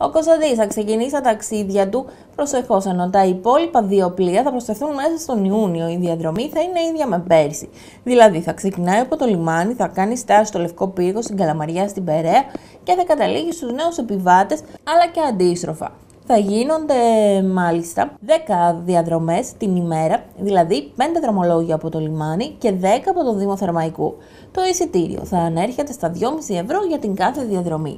Ο Κωνσταντή θα ξεκινήσει τα ταξίδια του προσεχώ, ενώ τα υπόλοιπα δύο πλοία θα προσθεθούν μέσα στον Ιούνιο. Η διαδρομή θα είναι ίδια με πέρσι. Δηλαδή, θα ξεκινάει από το λιμάνι, θα κάνει στάση στο Λευκό Πύργο, στην Καλαμαριά, στην Περαία και θα καταλήγει στους νέους επιβάτες, αλλά και αντίστροφα. Θα γίνονται μάλιστα 10 διαδρομές την ημέρα, δηλαδή 5 δρομολόγια από το λιμάνι και 10 από το Δήμο Θερμαϊκού. Το εισιτήριο θα ανέρχεται στα 2,5 ευρώ για την κάθε διαδρομή.